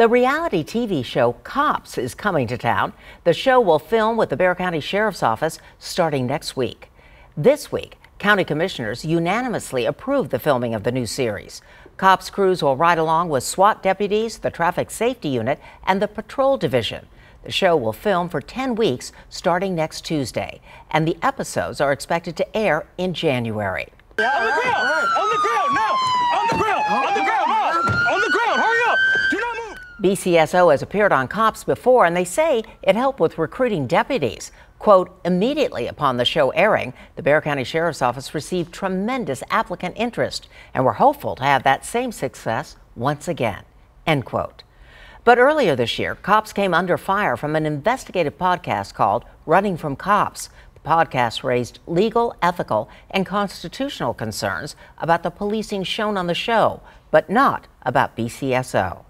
The reality TV show Cops is coming to town. The show will film with the Bear County Sheriff's Office starting next week. This week, county commissioners unanimously approved the filming of the new series. Cops crews will ride along with SWAT deputies, the Traffic Safety Unit, and the Patrol Division. The show will film for 10 weeks starting next Tuesday, and the episodes are expected to air in January. Yeah, on the On the BCSO has appeared on Cops before, and they say it helped with recruiting deputies. Quote, immediately upon the show airing, the Bear County Sheriff's Office received tremendous applicant interest, and we're hopeful to have that same success once again, end quote. But earlier this year, cops came under fire from an investigative podcast called Running from Cops. The podcast raised legal, ethical, and constitutional concerns about the policing shown on the show, but not about BCSO.